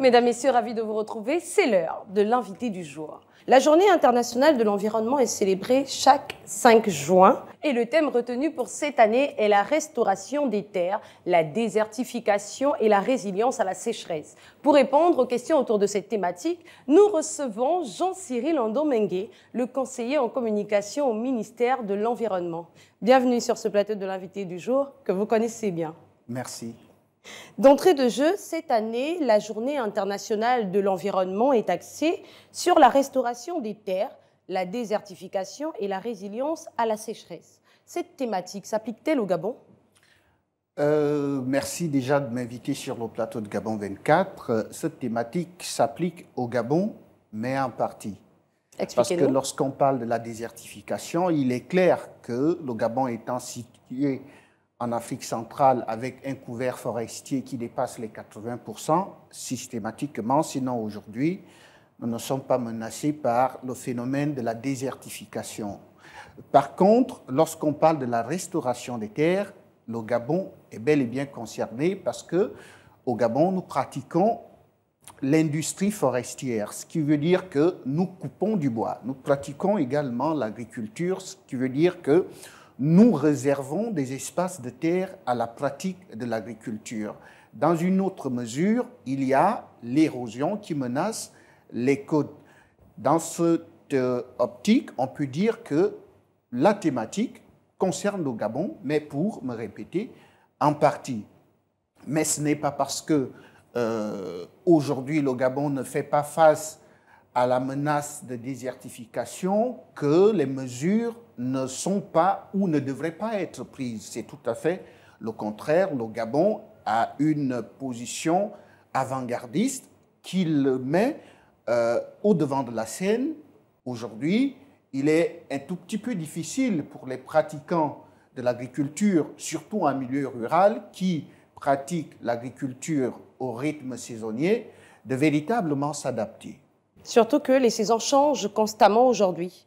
Mesdames, Messieurs, ravis de vous retrouver. C'est l'heure de l'invité du jour. La journée internationale de l'environnement est célébrée chaque 5 juin et le thème retenu pour cette année est la restauration des terres, la désertification et la résilience à la sécheresse. Pour répondre aux questions autour de cette thématique, nous recevons Jean-Cyril Andomengue, le conseiller en communication au ministère de l'Environnement. Bienvenue sur ce plateau de l'invité du jour que vous connaissez bien. Merci. D'entrée de jeu, cette année, la Journée internationale de l'environnement est axée sur la restauration des terres, la désertification et la résilience à la sécheresse. Cette thématique s'applique-t-elle au Gabon euh, merci déjà de m'inviter sur le plateau de Gabon 24. Cette thématique s'applique au Gabon, mais en partie. Parce que lorsqu'on parle de la désertification, il est clair que le Gabon étant situé en Afrique centrale avec un couvert forestier qui dépasse les 80% systématiquement, sinon aujourd'hui, nous ne sommes pas menacés par le phénomène de la désertification. Par contre, lorsqu'on parle de la restauration des terres, le Gabon est bel et bien concerné parce que au Gabon, nous pratiquons l'industrie forestière, ce qui veut dire que nous coupons du bois. Nous pratiquons également l'agriculture, ce qui veut dire que nous réservons des espaces de terre à la pratique de l'agriculture. Dans une autre mesure, il y a l'érosion qui menace les côtes. Dans cette euh, optique, on peut dire que la thématique concerne le Gabon, mais pour me répéter, en partie. Mais ce n'est pas parce que euh, aujourd'hui le Gabon ne fait pas face à la menace de désertification que les mesures ne sont pas ou ne devraient pas être prises. C'est tout à fait le contraire. Le Gabon a une position avant-gardiste qu'il met euh, au devant de la scène. Aujourd'hui, il est un tout petit peu difficile pour les pratiquants de l'agriculture, surtout en milieu rural, qui pratiquent l'agriculture au rythme saisonnier, de véritablement s'adapter. Surtout que les saisons changent constamment aujourd'hui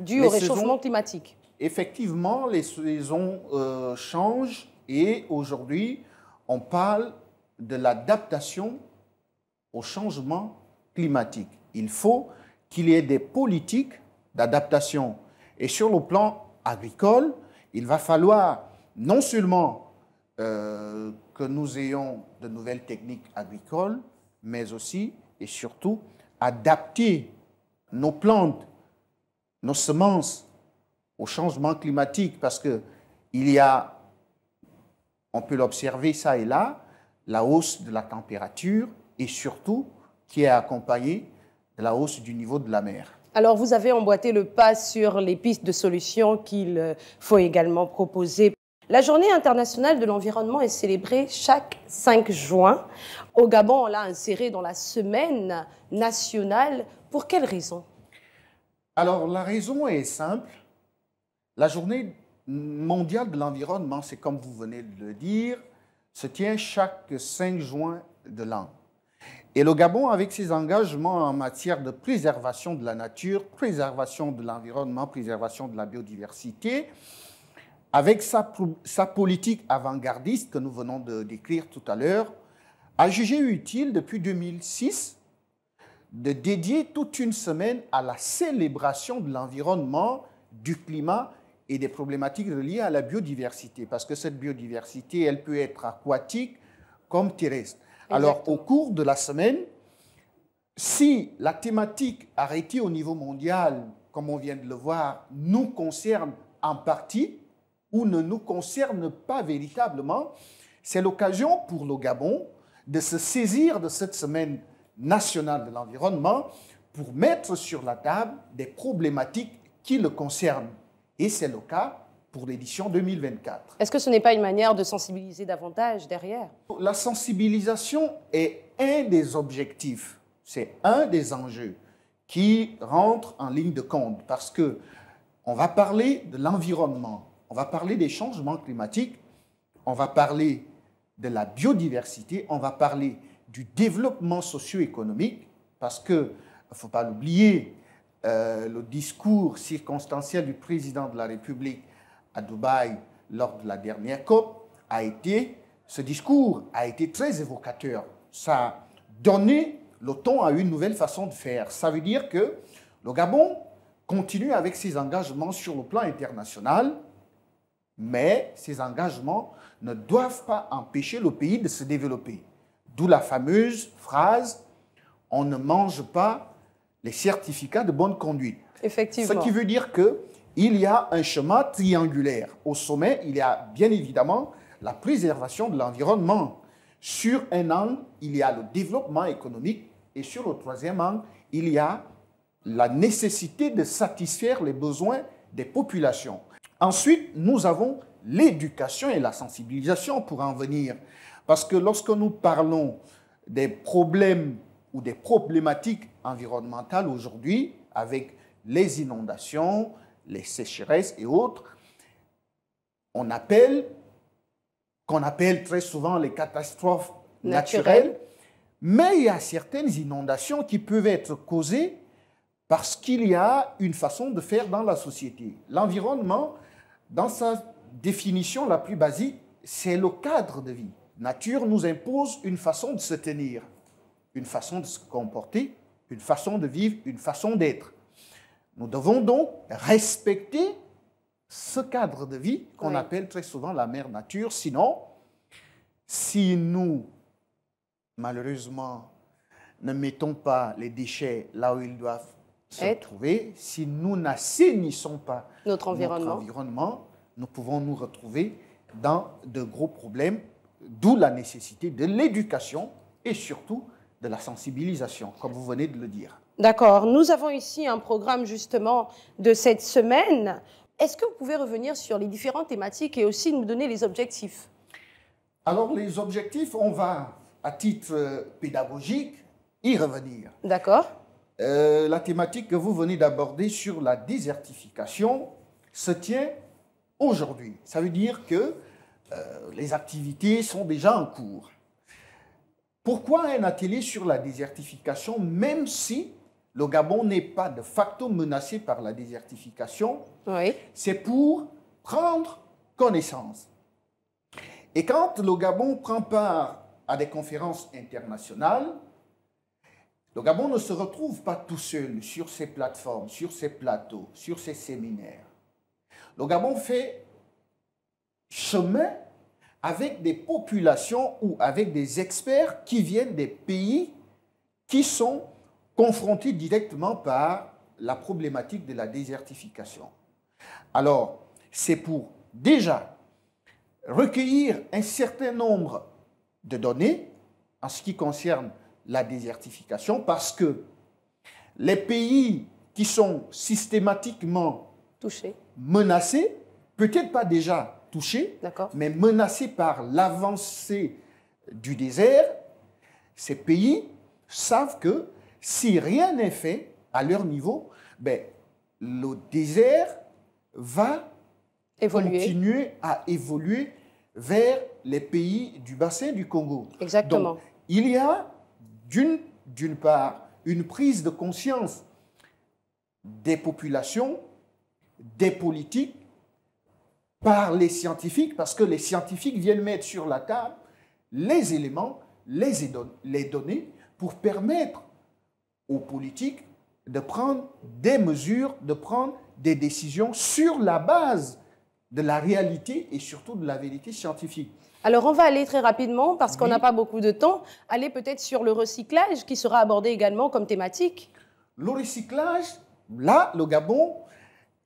dû au réchauffement climatique. Effectivement, les saisons euh, changent et aujourd'hui, on parle de l'adaptation au changement climatique. Il faut qu'il y ait des politiques d'adaptation. Et sur le plan agricole, il va falloir non seulement euh, que nous ayons de nouvelles techniques agricoles, mais aussi et surtout adapter nos plantes nos semences au changement climatique parce que il y a, on peut l'observer ça et là, la hausse de la température et surtout qui est accompagnée de la hausse du niveau de la mer. Alors vous avez emboîté le pas sur les pistes de solutions qu'il euh, faut également proposer. La journée internationale de l'environnement est célébrée chaque 5 juin. Au Gabon, on l'a insérée dans la semaine nationale. Pour quelles raisons alors, la raison est simple. La journée mondiale de l'environnement, c'est comme vous venez de le dire, se tient chaque 5 juin de l'an. Et le Gabon, avec ses engagements en matière de préservation de la nature, préservation de l'environnement, préservation de la biodiversité, avec sa, sa politique avant-gardiste que nous venons de décrire tout à l'heure, a jugé utile depuis 2006 de dédier toute une semaine à la célébration de l'environnement, du climat et des problématiques liées à la biodiversité, parce que cette biodiversité, elle peut être aquatique comme terrestre. Alors, au cours de la semaine, si la thématique arrêtée au niveau mondial, comme on vient de le voir, nous concerne en partie ou ne nous concerne pas véritablement, c'est l'occasion pour le Gabon de se saisir de cette semaine national de l'environnement pour mettre sur la table des problématiques qui le concernent. Et c'est le cas pour l'édition 2024. Est-ce que ce n'est pas une manière de sensibiliser davantage derrière La sensibilisation est un des objectifs, c'est un des enjeux qui rentre en ligne de compte parce que on va parler de l'environnement, on va parler des changements climatiques, on va parler de la biodiversité, on va parler du développement socio-économique, parce que, ne faut pas l'oublier, euh, le discours circonstanciel du président de la République à Dubaï lors de la dernière COP a été, ce discours a été très évocateur. Ça a donné le ton à une nouvelle façon de faire. Ça veut dire que le Gabon continue avec ses engagements sur le plan international, mais ces engagements ne doivent pas empêcher le pays de se développer. D'où la fameuse phrase on ne mange pas les certificats de bonne conduite. Effectivement. Ce qui veut dire que il y a un chemin triangulaire. Au sommet, il y a bien évidemment la préservation de l'environnement. Sur un angle, il y a le développement économique et sur le troisième angle, il y a la nécessité de satisfaire les besoins des populations. Ensuite, nous avons l'éducation et la sensibilisation pour en venir parce que lorsque nous parlons des problèmes ou des problématiques environnementales aujourd'hui, avec les inondations, les sécheresses et autres, on appelle, qu'on appelle très souvent les catastrophes naturelles, mais il y a certaines inondations qui peuvent être causées parce qu'il y a une façon de faire dans la société. L'environnement, dans sa définition la plus basique, c'est le cadre de vie nature nous impose une façon de se tenir, une façon de se comporter, une façon de vivre, une façon d'être. Nous devons donc respecter ce cadre de vie qu'on appelle très souvent la mère nature. Sinon, si nous, malheureusement, ne mettons pas les déchets là où ils doivent se trouver, si nous n'assainissons pas notre environnement, nous pouvons nous retrouver dans de gros problèmes D'où la nécessité de l'éducation et surtout de la sensibilisation, comme vous venez de le dire. D'accord. Nous avons ici un programme justement de cette semaine. Est-ce que vous pouvez revenir sur les différentes thématiques et aussi nous donner les objectifs Alors les objectifs, on va à titre euh, pédagogique y revenir. D'accord. Euh, la thématique que vous venez d'aborder sur la désertification se tient aujourd'hui. Ça veut dire que euh, les activités sont déjà en cours. Pourquoi un atelier sur la désertification, même si le Gabon n'est pas de facto menacé par la désertification C'est pour prendre connaissance. Et quand le Gabon prend part à des conférences internationales, le Gabon ne se retrouve pas tout seul sur ses plateformes, sur ses plateaux, sur ses séminaires. Le Gabon fait chemin avec des populations ou avec des experts qui viennent des pays qui sont confrontés directement par la problématique de la désertification. Alors, c'est pour déjà recueillir un certain nombre de données en ce qui concerne la désertification parce que les pays qui sont systématiquement touchés, menacés, peut-être pas déjà touchés, mais menacés par l'avancée du désert, ces pays savent que si rien n'est fait à leur niveau, ben, le désert va continuer à évoluer vers les pays du bassin du Congo. Exactement. Donc, il y a d'une part une prise de conscience des populations, des politiques, par les scientifiques, parce que les scientifiques viennent mettre sur la table les éléments, les, les données, pour permettre aux politiques de prendre des mesures, de prendre des décisions sur la base de la réalité et surtout de la vérité scientifique. Alors on va aller très rapidement parce qu'on n'a pas beaucoup de temps, aller peut-être sur le recyclage qui sera abordé également comme thématique. Le recyclage, là, le Gabon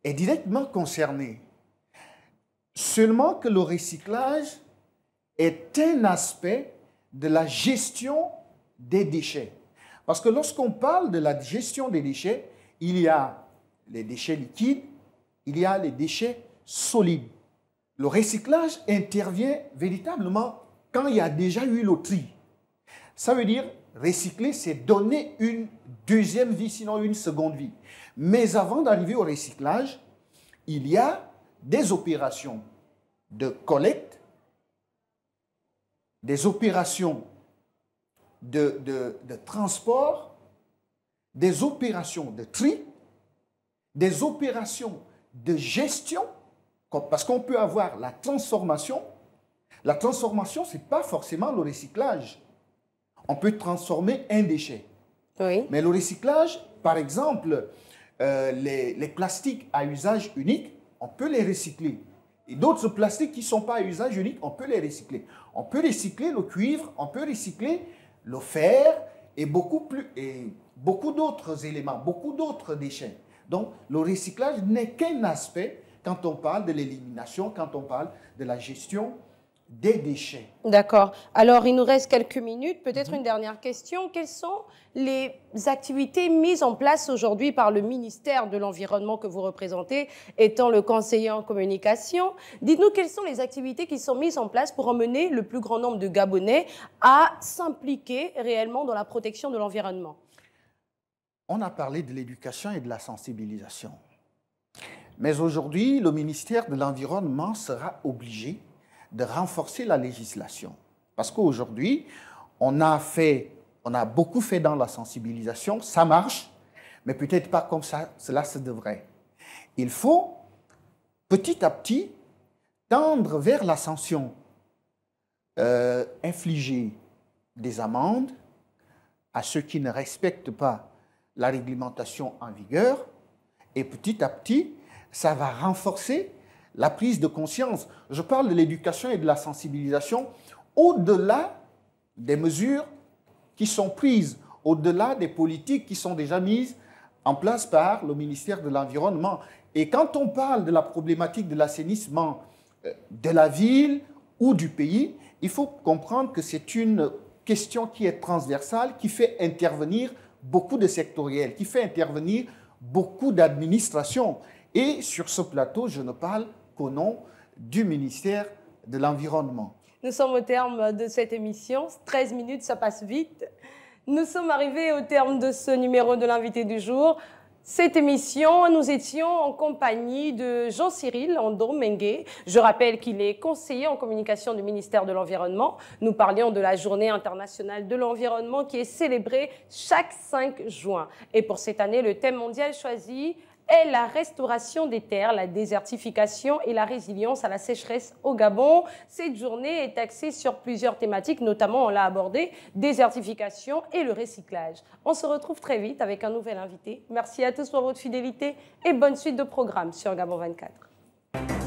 est directement concerné. Seulement que le recyclage est un aspect de la gestion des déchets. Parce que lorsqu'on parle de la gestion des déchets, il y a les déchets liquides, il y a les déchets solides. Le recyclage intervient véritablement quand il y a déjà eu le tri. Ça veut dire recycler, c'est donner une deuxième vie, sinon une seconde vie. Mais avant d'arriver au recyclage, il y a des opérations de collecte, des opérations de, transport, des opérations de tri, des opérations de gestion, parce qu'on peut avoir la transformation. La transformation, ce n'est pas forcément le recyclage. On peut transformer un déchet. Mais le recyclage, par exemple, euh, les plastiques à usage unique, on peut les recycler. Et d'autres plastiques qui ne sont pas à usage unique, on peut les recycler. On peut recycler le cuivre, on peut recycler le fer et beaucoup, plus, et beaucoup d'autres éléments, beaucoup d'autres déchets. Donc le recyclage n'est qu'un aspect quand on parle de l'élimination, quand on parle de la gestion des déchets. D'accord. Alors, il nous reste quelques minutes. Peut-être une dernière question. Quelles sont les activités mises en place aujourd'hui par le ministère de l'Environnement que vous représentez, étant le conseiller en communication Dites-nous quelles sont les activités qui sont mises en place pour emmener le plus grand nombre de Gabonais à s'impliquer réellement dans la protection de l'environnement On a parlé de l'éducation et de la sensibilisation. Mais aujourd'hui, le ministère de l'Environnement sera obligé de renforcer la législation. Parce qu'aujourd'hui, on a fait, on a beaucoup fait dans la sensibilisation, ça marche, mais peut-être pas comme ça, cela se devrait. Il faut, petit à petit, tendre vers la sanction, euh, infliger des amendes à ceux qui ne respectent pas la réglementation en vigueur, et petit à petit, ça va renforcer la prise de conscience. Je parle de l'éducation et de la sensibilisation au-delà des mesures qui sont prises, au-delà des politiques qui sont déjà mises en place par le ministère de l'Environnement. Et quand on parle de la problématique de l'assainissement euh, de la ville ou du pays, il faut comprendre que c'est une question qui est transversale, qui fait intervenir beaucoup de sectoriels, qui fait intervenir beaucoup d'administrations. Et sur ce plateau, je ne parle qu'au nom du ministère de l'Environnement. Nous sommes au terme de cette émission. 13 minutes, ça passe vite. Nous sommes arrivés au terme de ce numéro de l'invité du jour. Cette émission, nous étions en compagnie de Jean-Cyril Andomengue. Je rappelle qu'il est conseiller en communication du ministère de l'Environnement. Nous parlions de la Journée internationale de l'environnement qui est célébrée chaque 5 juin. Et pour cette année, le thème mondial choisi est la restauration des terres, la désertification et la résilience à la sécheresse au Gabon. Cette journée est axée sur plusieurs thématiques, notamment on l'a abordé, désertification et le recyclage. On se retrouve très vite avec un nouvel invité. Merci à tous pour votre fidélité et bonne suite de programme sur Gabon 24.